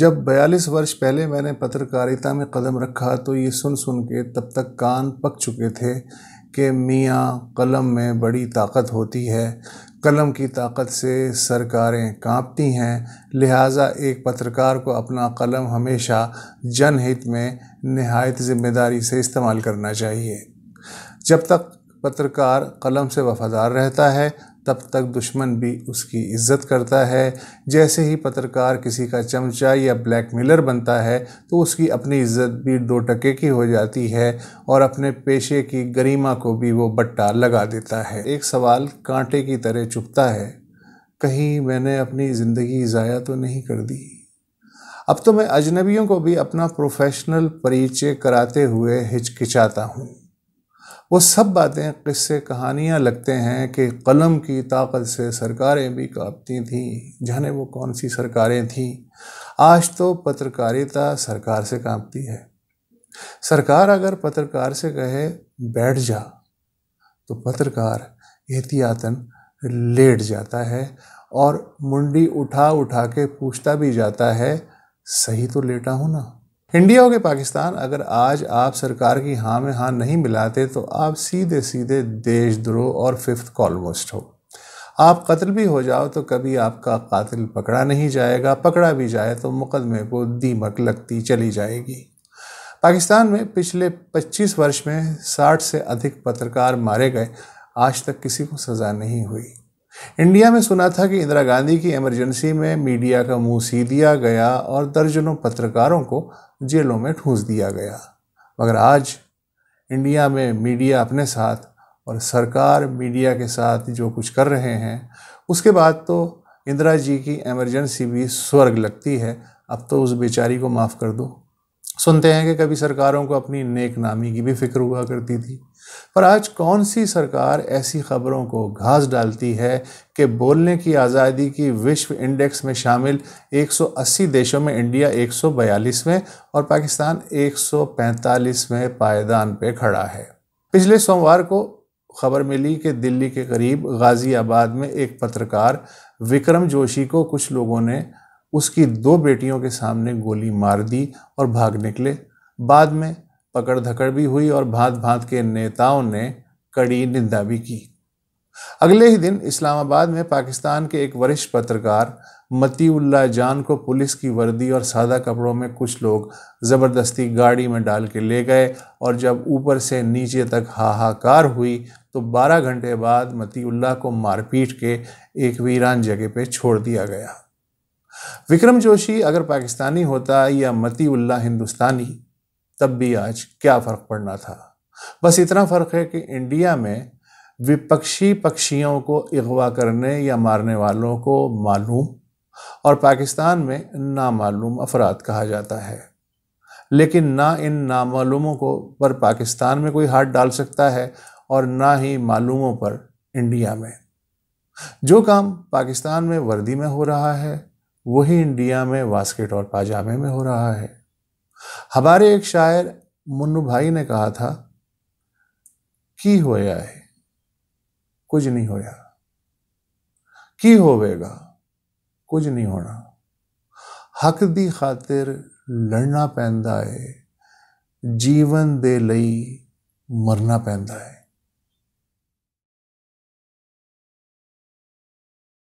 جب بیالیس ورش پہلے میں نے پترکارتا میں قدم رکھا تو یہ سن سن کے تب تک کان پک چکے تھے کہ میاں قلم میں بڑی طاقت ہوتی ہے قلم کی طاقت سے سرکاریں کانپتی ہیں لہٰذا ایک پترکار کو اپنا قلم ہمیشہ جن ہت میں نہایت ذمہ داری سے استعمال کرنا چاہیے جب تک پترکار قلم سے وفادار رہتا ہے تب تک دشمن بھی اس کی عزت کرتا ہے جیسے ہی پترکار کسی کا چمچہ یا بلیک میلر بنتا ہے تو اس کی اپنی عزت بھی دو ٹکے کی ہو جاتی ہے اور اپنے پیشے کی گریما کو بھی وہ بٹا لگا دیتا ہے ایک سوال کانٹے کی طرح چھپتا ہے کہیں میں نے اپنی زندگی ضائع تو نہیں کر دی اب تو میں اجنبیوں کو بھی اپنا پروفیشنل پریچے کراتے ہوئے ہچکچاتا ہوں وہ سب باتیں قصے کہانیاں لگتے ہیں کہ قلم کی طاقت سے سرکاریں بھی کاپتی تھیں جانے وہ کون سی سرکاریں تھیں آج تو پترکارتا سرکار سے کانپتی ہے سرکار اگر پترکار سے کہے بیٹھ جا تو پترکار احتیاطاً لیٹ جاتا ہے اور منڈی اٹھا اٹھا کے پوچھتا بھی جاتا ہے صحیح تو لیٹا ہوں نا انڈیا کے پاکستان اگر آج آپ سرکار کی ہاں میں ہاں نہیں ملاتے تو آپ سیدھے سیدھے دیش درو اور ففتھ کالموسٹ ہو آپ قتل بھی ہو جاؤ تو کبھی آپ کا قاتل پکڑا نہیں جائے گا پکڑا بھی جائے تو مقدمے کو دیمک لگتی چلی جائے گی پاکستان میں پچھلے پچیس ورش میں ساٹھ سے ادھک پترکار مارے گئے آج تک کسی کو سزا نہیں ہوئی انڈیا میں سنا تھا کہ اندرا گاندھی کی ایمرجنسی میں میڈیا کا منہ دیا گیا اور درجنوں پترکاروں کو جیلوں میں ٹھونس دیا گیا مگر آج انڈیا میں میڈیا اپنے ساتھ اور سرکار میڈیا کے ساتھ جو کچھ کر رہے ہیں اس کے بعد تو اندرا جی کی ایمرجنسی بھی سورگ لگتی ہے اب تو اس بیچاری کو معاف کر دو سنتے ہیں کہ کبھی سرکاروں کو اپنی نیک نامی کی بھی فکر ہوا کرتی تھی پر آج کون سی سرکار ایسی خبروں کو گھاس ڈالتی ہے کہ بولنے کی آزادی کی وشو انڈیکس میں شامل ایک سو اسی دیشوں میں انڈیا ایک سو بیالیس میں اور پاکستان ایک سو پینتالیس میں پائدان پہ کھڑا ہے پچھلے سوموار کو خبر ملی کہ دلی کے قریب غازی آباد میں ایک پترکار وکرم جوشی کو کچھ لوگوں نے اس کی دو بیٹیوں کے سامنے گولی مار دی اور بھاگ نکلے بعد میں پکڑ دھکڑ بھی ہوئی اور بھانت بھانت کے نیتاؤں نے کڑی نندا بھی کی اگلے ہی دن اسلام آباد میں پاکستان کے ایک ورش پترکار متی اللہ جان کو پولیس کی وردی اور سادہ کپڑوں میں کچھ لوگ زبردستی گاڑی میں ڈال کے لے گئے اور جب اوپر سے نیچے تک ہا ہوئی تو بارہ گھنٹے بعد متی اللہ کو مار پیٹ کے ایک ویران جگہ پہ چھوڑ دیا گیا وکرم جوشی اگر پاکستانی ہوتا یا متی اللہ ہندوستانی تب بھی آج کیا فرق پڑنا تھا بس اتنا فرق ہے کہ انڈیا میں وپکشی پکشیوں کو اغوا کرنے یا مارنے والوں کو معلوم اور پاکستان میں نامعلوم افراد کہا جاتا ہے لیکن نہ ان نامعلوموں کو پر پاکستان میں کوئی ہاتھ ڈال سکتا ہے اور نہ ہی معلوموں پر انڈیا میں جو کام پاکستان میں وردی میں ہو رہا ہے وہی انڈیا میں واسکٹ اور پاجامے میں ہو رہا ہے ہمارے ایک شاعر منو بھائی نے کہا تھا کی ہویا ہے کچھ نہیں ہویا کی ہوئے گا کچھ نہیں ہونا حق دی خاطر لڑنا پیندا ہے جیون دے لئی مرنا پیندا ہے